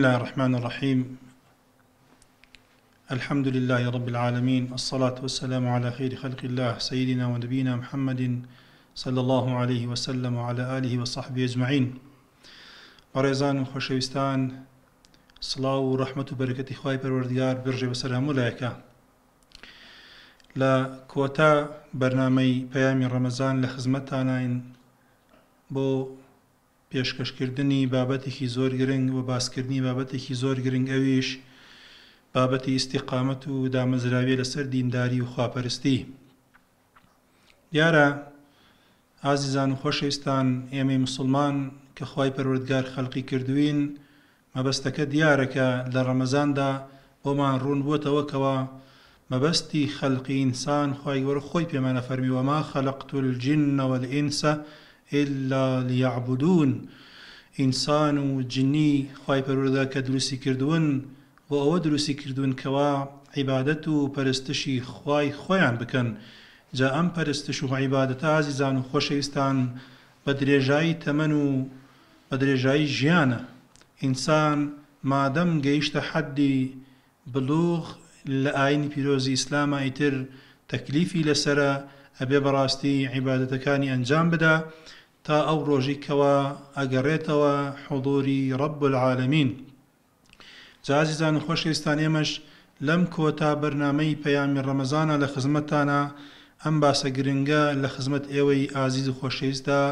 الله الرحمن الرحيم الحمد لله رب العالمين الصلاة والسلام على خير خلق الله سيدنا ونبينا محمد صلى الله عليه وسلم وعلى آله وصحبه أجمعين بارزان خوشوستان صلاة ورحمة وبركة إخوائي بروردقار برجي وسلام ملايكا لا كوتا برنامج بيام رمضان لخزمتانا بو پێشکەشکردنی بابەتێکی زۆر گرنگ و باسکردنی بابەتێکی زۆر گرنگ ئەویش بابەتی ئیسیقامەت و دامەزراوی لەسەر دینداری و خواپەرستی دیارە ئازیزان و خۆشەویستان ئێمەی مسلمان کە خی پەروردگار خەڵقی کردوین مەبەستەکە دیارەکە لە ڕەمەزاندا بۆمان ڕوون بووتەوەکەوە مەبەستی خەلقی ئینسان خی وەرە خۆی پێمانە فەرمیوەما خەلقتول جنەوە لە ئینسە إلا ليعبدون ئینسان و جنی خی پەروردا کە دروستی کردوون و ئەوە دروستی کردوون کەوا عیبادەت و پەرستشی خوای خۆیان بکەن جا ئەم پەرستش و عیبادەت ئازیزان و خۆشەویستان بە درێژایی تەمەن و بە درێژایی ژیانە ئینسان مادەم گەیشتە حەدی بلوغ لە ئاینی پیرۆزی ئیسلامە ئیتر تەکلیفی لەسرە ئەبێ بەڕاستی عیبادەتەکانی ئەنجام بدە و تا ئەو ڕۆژی کەوە ئەگەڕێتەوە حضوری ڕب العالمین جازیزان خۆشێستان ئێمەش لەم کۆتا بەرنمەی پەیامی ڕەمەزانە لە خزمەتانە ئەم باسە گرنگە لە خزمەت ئێوەی ئازیز و خۆشەویستدا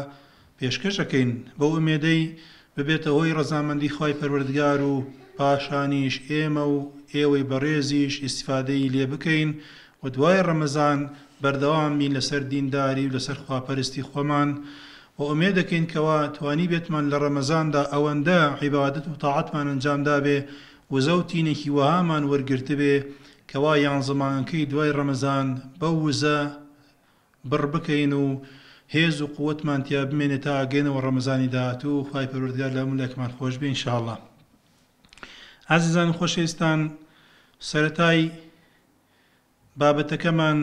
پێشکەشەکەین بە ئومێدەی ببێتە هۆی ڕەزامەندی خی پەروەردگار و پاشانیش ئێمە و ئێوەی بەڕێزیش ئیسفادەی لێ بکەین و دوای ڕەمەزان بەردەوامی لەسەر دینداری و لەسەر خواپەرستی خۆمان و و ئومێ دەکەین کەەوە توانی بێتمان لە ڕەمەزاندا ئەوەندە عیبادت و تاعاتمان ئەنجامدا بێ وزە و تینێکی وەهامان وەرگرت بێ کەوا یان زمانەکەی دوای ڕەمەزان بە وزە بڕ بکەین و هێز و قوتمان تیا بمێنێت تا گەێنەوە ڕەمەزانی داهاتوو خی پەروردگار لە مولێکمان خۆش بێن شاءله عزیزان خۆشێستان سەتای بابەتەکەمان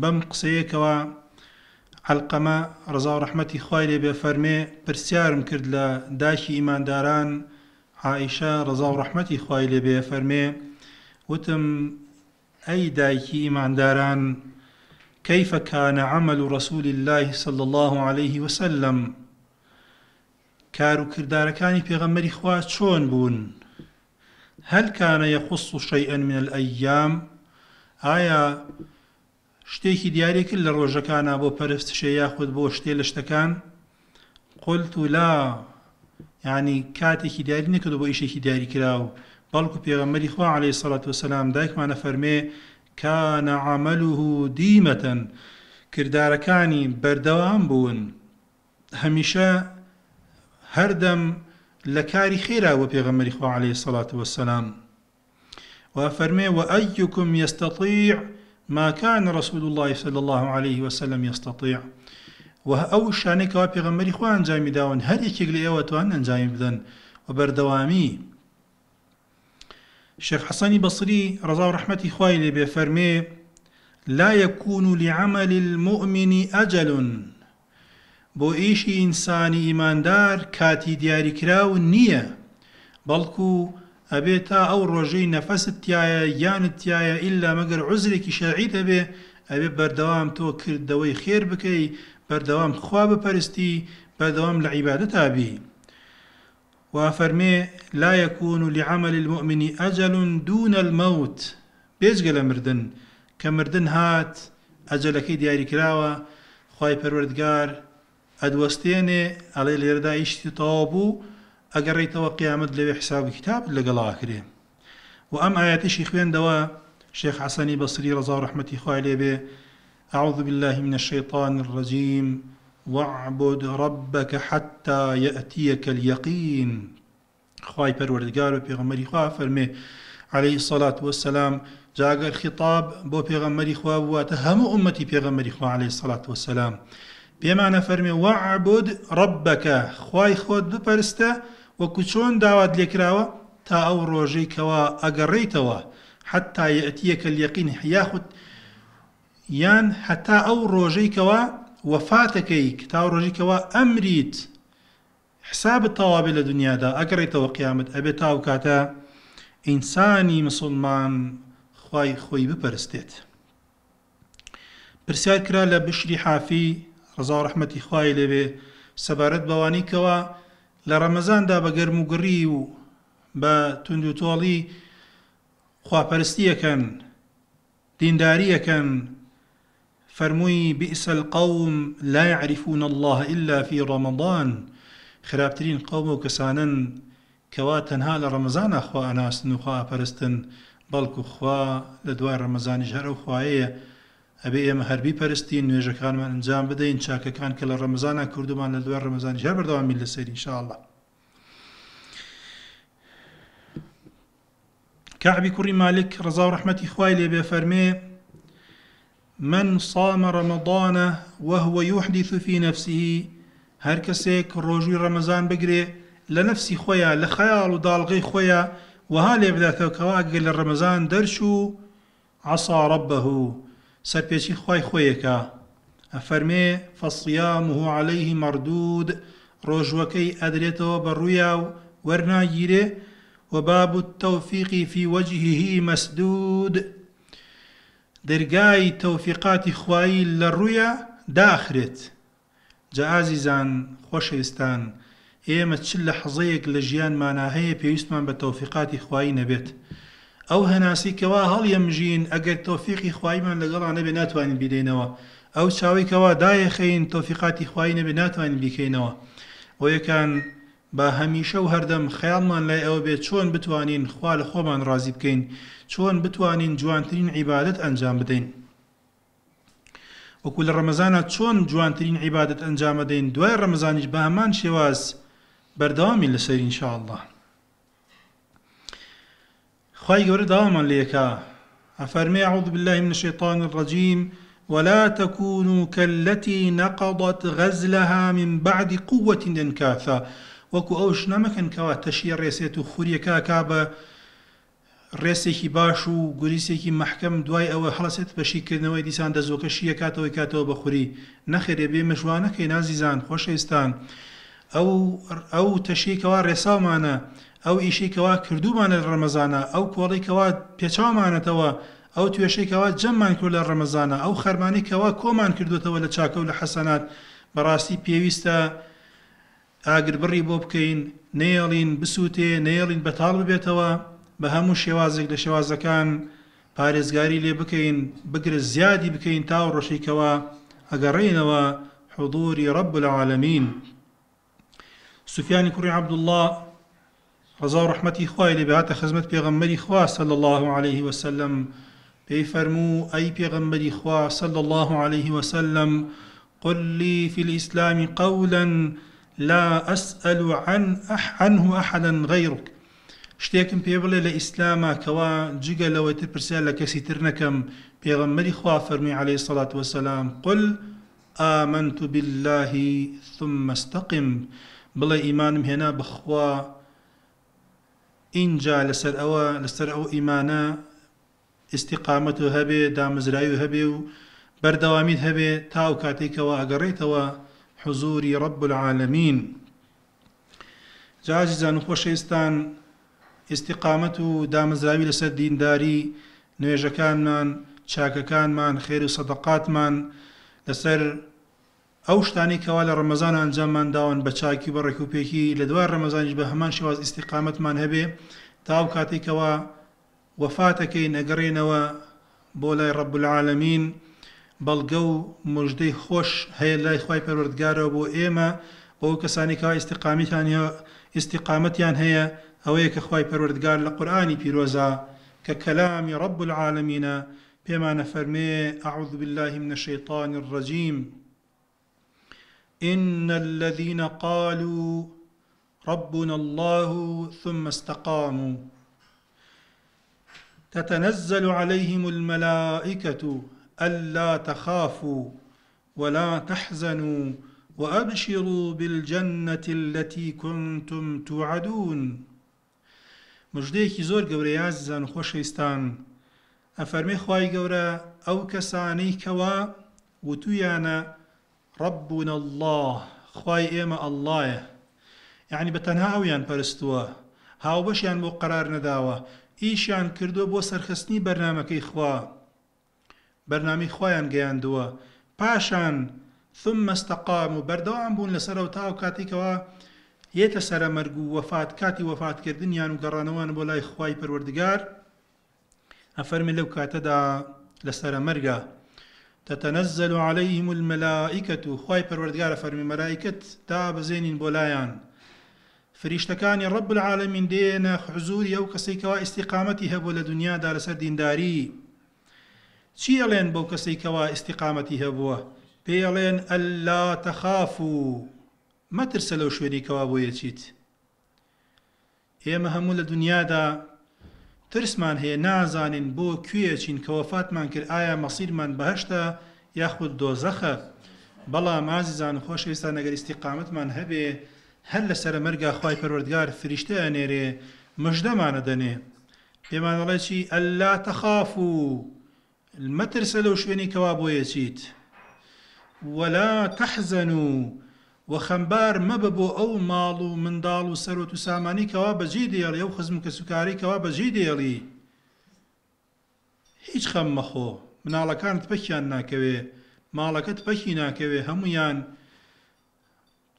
بەم قسەیەکەوە حەلقەمە رضا و ڕحمەتی خی لێ بێ فەرمێ پرسیارم کرد لە داشی ئیمانداران عیشە ڕزا و ڕحمەتی خی لێ بێ فەرمێ وتم ئەی دایکی ئیمانداران كيف كان عمل رسول الله صلى الله عليه وسلم كارو كرداركاني بيغمري خوا شون بون هل كان يخص شيئا من الأيام آية شتێکی دیاری کرد لە ڕۆژەکانە بۆ پەرستشێ یاخود بۆ شتێ لە شتەکان قلت و لا ینی کاتێکی دیاری نکرد بۆ ئیشێکی دیاری کرا و بەڵکو پێغەمەری خوا عليه سەڵات وسلام دایکمانە فەرمێ کانە عملوه دیمەتەن کردارەکانی بەردەوام بوون هەمیشە هەردەم لە کاری خێرا وە پێغەمەری خوا عليه سەڵات وسلام و فەرمێ و ئەیکم یستەطیع ما كان رسول الله صلى الله عليه وسلم يستطيع وأو شانك پیغمبر خوان أنجام داون هر إكيك لأوتوان أنجام بدن وبردوامي الشيخ حسن بصري رضا و ورحمة إخوائي بفرمي لا يكون لعمل المؤمن أجل بۆ ئیشی ئینسانی ئیماندار کاتی دیاریکراون نییە بەڵکو ئەبێ تا ئەو ڕۆژەی نەفەست تایە یانت تایە ئللا مەگەر عزرێکی شەعید هەبێ ئەبێ بەردەوام تۆ کردەوەی خێر بکەی بەردەوام خوا بپەرستی بەردەوام لە عیبادە تابی وافەرمێ لا يكون لعمل المؤمن أجل دون الموت بێزگە لە مردن کە مردن هات ئەجلەکەی دیاریکراوە خی پەروەردگار ئەدوەستێنێ ئەڵێ لێردا ئیشتی تەوا بوو ئەگەڕێیتەوە قیامەت لەوێ حساب کتاب لەگەڵاکرێ و آيات ئاەتیشی خوێندەوە دوا حەسەنی بەسری بصري رضا رحمتي خوای لێبێ أعوذ بالله من الشيطان الرجيم واعبد ربك حتى يأتيك اليقين خواي پروردگار و پیغمبری خواه فرمي عليه الصلاة والسلام جاگر خطاب بۆ پیغمبری خواه و تهم ئومەتی پیغمبری خواه عليه الصلاة والسلام پێمانە فرمي وعبد ربك خوای خود بپرسته وەکو چۆن داوات لێکراوە تا ئەو ڕۆژەی کەوا ئەگەڕێیتەوە حتا یەتیەکە لەقین حیاخود یان هەتا ئەو ڕۆژەیکەوە وەفاتەکەی تا ڕۆژیکەوە ئەمریت حسابت تەوابێ لە دنیادا ئەگەڕێتەوە قیامەت ئەبێت تاو کاتە ئینسانی مسلمان خی خۆی بپەرستێت. پرسیار کرا لە بشری حافی ڕزا ڕحمەتی خوای لەوێ سەبارەت بەوانی کەوە لرمزان دا بە گەرم و با تندو بە تونند و تۆڵی خواپەرستیەکەن دینداریەکەن فەرمووی بئسەل قەوم لا يعرفون الله إلا في رمضان خرابترین قوم و کسانن كوا تنها لرمزان ڕەمەزانە اناس ئەناستن و خوا پەرستن بەڵکو خوا لە دوای ڕەمەزانی هەرە ئەبێ ئێمە هەربی پەرستی نوێژەکانمان ئەنجام بدەین چاکەکان کە لە ڕەمەزانە کوردمان لە دوای ڕەمەزانی هەر بەردەوامی لە سەری شاءله کەعبی کوڕی مالک ڕزا و ڕحمەتی خوای لێبێ فەرمێ من صام رەمەضانە وهوە يحدث في نفسه هەر کەسێک ڕۆژوی ڕەمەزان بگرێ لە نفسی خۆیان لە خەیاڵ و داڵغی خۆیان وها لێ بداتەوە کەواگە لە ڕەمەزان دەرش و عسا ربه سەرپێکی خی خۆیەکە ئەفەرمێ فەسیامه عليهەیهی مردود ڕۆژوەکەی ئەدرێتەوە بە ڕوویا و وەرناگیرێ و باب التەوفیقی فی وەجههی مەسدود دەرگای تەوفیقاتی خوایی لە ڕوویە داخرێت جەعازیزان خۆشەویستان ئێمە چ لە حەزەیەک لە ژیانمانە هەیە پێویستمان بە تەوفیقاتی خوایی نەبێت. ئەو هەناسیکەوا هەڵیەمژین ئەگەر تۆفیقی خوایمان لەگەڵان نەبێ ناتوانین بدەینەوە ئەو چاویکەوە دایەخەین تۆفیقاتی خوای نەبێ ناتوانین بیکەینەوە بۆ یەکان با هەمیشە و هەردەم خەیاڵمان لای ئەوە بێت چۆن بتوانین خوا لە خۆمان ڕازی بکەین چۆن بتوانین جوانترین عیبادت ئەنجام بدەین وەکو لە ڕەمەزانە چۆن جوانترین عیبادت ئەنجامەدەین دوای ڕەمەزانیش بە هەمان شێواز بەردەوامی لەسەر ئینشاء الله خی ورد داوامان ليكا أفرمي أعوذ بالله من الشيطان الرجيم ولا تكونوا كالتي نقضت غزلها من بعد قوة انكاثا وكو أوش شنەمەکەن کەوا تشي ڕێسێت و كاكابا کا بە ڕێسێکی باش و گوریسێکی محکەم دوای ئەوە هەڵسێت بەشیکردنەوەی دیسان دەزۆکە شیە کاتەوەی کاتەوە بەخوری نەخێرێ بێ مەژوانەکەی نازیزان أو أو ئەو تەشیکەوە ڕێساومانە ئەو ئیشێکەوە کردومانە ڕەمەزانە ئەو کۆڵێکەوە پێچاومانەتەوە ئەو توێشێکەوە جەممان کرد لە ڕەمەزانە ئەو خەرمانێکەوە کۆمان کردوێتەوە لە چاکە و لە حەسەنات بەڕاستی پێویستە ئاگربڕی بۆ بکەین نێڵین بسووتێ نێڵین بەتاڵ ببێتەوە بە هەموو شێوازێک لە شێوازەکان پارێزگاری لێ بکەین بگرە زیادی بکەین تا و ڕۆشێکەوە ئەگەڕینەوە حضوری رب العالمین سفیانی کوڕی عبدله ڕزا ڕحمەتی خی لێ بەهاتە خزمەت پێغەممەری خوا سل الله عليه وسلم پێی فرمو ئەی پیغمبری خوا سل الله عليه وسلم قل لي في الإسلام قولا لا أسأل عن أح عنه أحدا غيرك شتيكم پێ لإسلاما كوا ئیسلامە لو جگە لكسي ترنكم پرسیال لە کەسی خوا فەرمی عليه الصلاة والسلام قل آمنت بالله ثم استقم بلا إيمان هنا بخوا اینجا لەسەر ئەوە لەسەر ئەو ئیمانە ئیسیقامەت و هەبێ دامزرایی و هەبێ و بەردەوامیت هەبێ تاو کاتێکەوە ئەگەڕێتەوە حزوری ڕب العالمین جاجزان و خۆشەویستان ئیسیقامەت و دامزراوی لەسەر دینداری نوێژەکانمان چاکەکانمان خێر و سەدەقاتمان لەسەر ئەو شتانی کەوا لە ڕەمەزان ئەنجاممان داوان بە چاکی بە ڕێکوپێکی لە دوای ڕەمەزانیش بە هەمان شێواز ئیسیقامەتمان هەبێ تاو کاتێکەوە وەفاتەکەی نەگەڕێنەوە بۆ لای ڕەبولعاالەمین بەڵگە و مژدەی خۆش هەیە لای خی پەروەردگارەوە بۆ ئێمە بۆ کەسانی کا ئیسیقامیتانە ئیسیقامەتیان هەیە ئەوەیە کە خی پەروەردگار لە قورآانی پیرۆزا کە کەلامی ڕەبولعاالەمینە پێمانە فەرمێ ئەعوذ بالله من الشيطان الرجيم إن الذين قالوا ربنا الله ثم استقاموا تتنزل عليهم الملائكة ألا تخافوا ولا تحزنوا وأبشروا بالجنة التي كنتم توعدون مژدەیەکی زۆر گەورەیە زان خۆشەویستان افرمي خی گەورە او كساني كوا وتويانا ربنا الله خوای ئێمە ئەلهە یعنی بەتەنها ئەویان پەرستووە هاوبەشیان بۆ قرار نەداوە ئیشیان کردووە بۆ سەرخستنی بەرنمەکەی خوا بەرنامی خۆیان گەیاندووە پاشان ثم مەستەقام و بەردەوام بوون لەسەرەوە تاو کاتێکەوە یێتە سرە مەرگ و وەفات کاتی وەفاتکردنیان و گەڕانەوەن بۆ لای خی پەروەردگار ئەفەرمی لەو کاتەدا لەسرە مەرگە تتنزل عليهم الملائكة خواي پروردگار فرمي ملائكة تا بزينين بولايان فريشتكان رب العالمين دينا حزور يو كسي كوا استقامتي هبو لدنيا دار سر دينداري چي الين بو كسي كوا استقامتي هبو بيلين ألا تخافوا ما ترسلو شويني كوا بو يتشيت ئێمە هەموو لە دنیادا ترسمان هەیە نازانین بۆ کوێ چین کەوەفاتمان کرد ئایا مەسیرمان بەهشتا یاخود دۆزەخە بەڵام مازیزان خۆش ئێستا نەگەریستی قامتمان هەبێ هەر لە سرە مەرگا خی پەروەردگار فریشتە ئەنێرێ مژدەمانە دەنێ پێمانەڵێ چی ئەللا تەخاف و مەترسە لەو شوێنی کەوا بۆیە چیت وەلا تەحزەن و و خەمبار مەبە بۆ ئەو ماڵ و منداڵ و سەرۆت و سامانیکەوە بەجێ دێڵی ئەو خزم کە سوکاریکەوە بەجێ دێڵی هیچ خەممەخۆ مناڵەکانت پەکیان ناکەوێ ماڵەکەت پەکی ناکەوێ هەمویان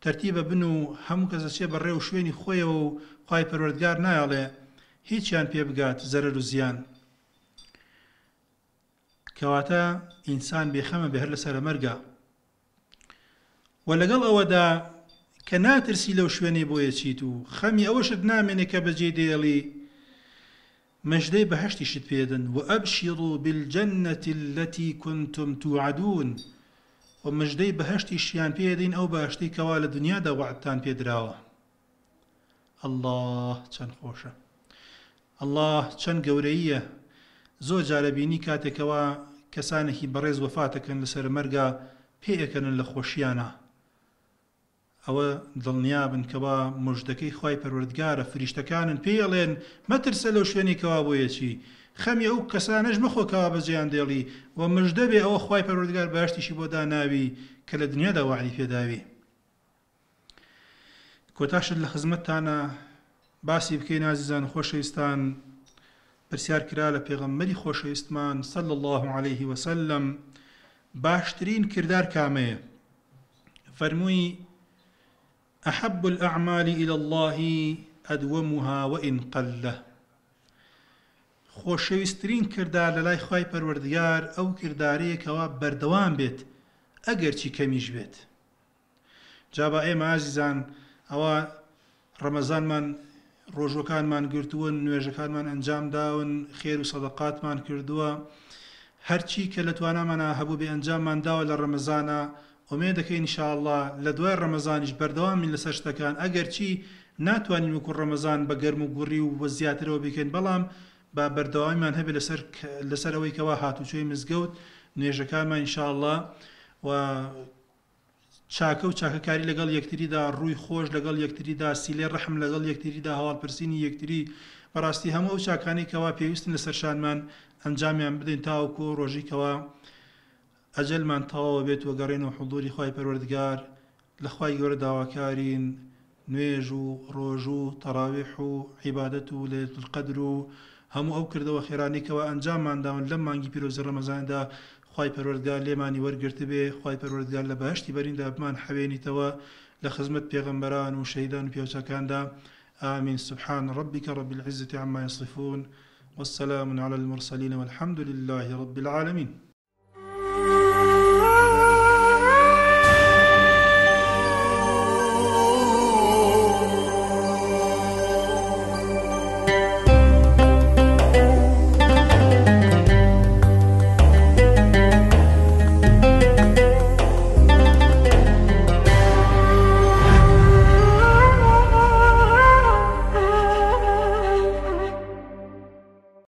تەرتیبە بن و هەموو کەسەچێ بەڕێ و شوێنی خۆیەوە و خی پەروەردگار نایڵێ هیچیان پێ بگات زەرەر و زیان کەواتە ئینسان بێخەمە بێ هەر لە سەرەمەرگە و لەگەڵ ئەوەدا کە ناترسی لەو شوێنێ بۆیە چیت و خەمی ئەوەشت نامێنێ کە بەجێ دێڵی مەژدەی بەهشتیشت پێدن و ئەبشیر و بالجەنەتی لەتی کونتم توعادون و مژدەی بەهشتی شیان پێدەین ئەو باشتی کەوا لە دنیادا وعدتان پێدراوە الله چەند خۆشە الله چەند گەورەیە زۆر جارەبینی کاتێکەوە کەسانێکی بەڕێز وەفاتەکەن لەسەر مەرگا پێەکەن لە خۆشییانە ئەوە دڵنیا بن کەوا مژدەکەی خی پەروەردگارە فریشتەکانن پێڵێن مەترسە لەو شوێنێکەوە بۆیەچی خەمی ئەو کەسانش مەخۆکەوا بەجیان دێڵی و مژدەبێ ئەوە خی پەروەردگار باشتیشی بۆ داناوی کە لە دنیادا وعلی پێداوی کۆتاشت لە خزمەتتانە باسی بکەین نازیزان خۆشەویستان پرسیار کرا لە پێغەممەری خۆشەویستمان سەل الله عليه وسلم باشترین کردار کامەیە فەرمووی أحب الأعمال إلى الله أدومها وإن قله خۆشەویستترین کردا لە لای خی پەروەردیار ئەو کردارەیەکەوە بەردەوام بێت ئەگەرچی کەمیش بێت. جا بە ئێمە ئازیزان ئەوە ڕەمەزانمان ڕۆژەکانمان گرتوون نوێژەکانمان ئەنجامداون خێر و سەدەقاتمان کردووە، هەرچی کە لە توانامانە هەبوو بێ ئەنجاممانداوە لە ڕەمەزانە، ئۆمێ دەکەین شاءله لە دوای ڕەمەزانیش بەردەوامی لەسەر شتەکان ئەگەر چی ناتوانین وەکو ڕەمەزان بە گەرم و گوڕی و بە زیاترەوە بکەین بەڵام با بەردەوامیمان هەبێت لەسەر ئەوەی کەوا هاتوچۆی مزگەوت نوێژەکانمان انشاءله و چاکە و چاکەکاری لەگەڵ یەکتریدا ڕووی خۆش لەگەڵ یەکتریدا سیلێ ڕحم لەگەڵ یەکتریدا هەواڵپرسینی یەکتری بەڕاستی هەموو ئەو چاکانی کەوا پێویستن لەسەر شانمان ئەنجامیان بدەین تاوکو ڕۆژیکەوە أجل من بێت وەگەڕێنەوە حضوری خی پەروەردگار لە خی گەورە داواکارین نوێژ و ڕۆژ و تەراویح و عیبادەت و لێتقدر و هەموو ئەو کردەوە خێرانیکەوە ئەنجاممانداون لەم مانگی پیرۆزە ڕەمەزاندا خی پەروەردگار لێمانی وەرگرت بێ خی پەروەردگار لە بەهشتی بەریندا بمان حوێنیتەوە لە خزمەت پێغەمبەران و شەیدان سبحان ربك رب العزة عما يصفون والسلام على المرسلين والحمد لله رب العالمين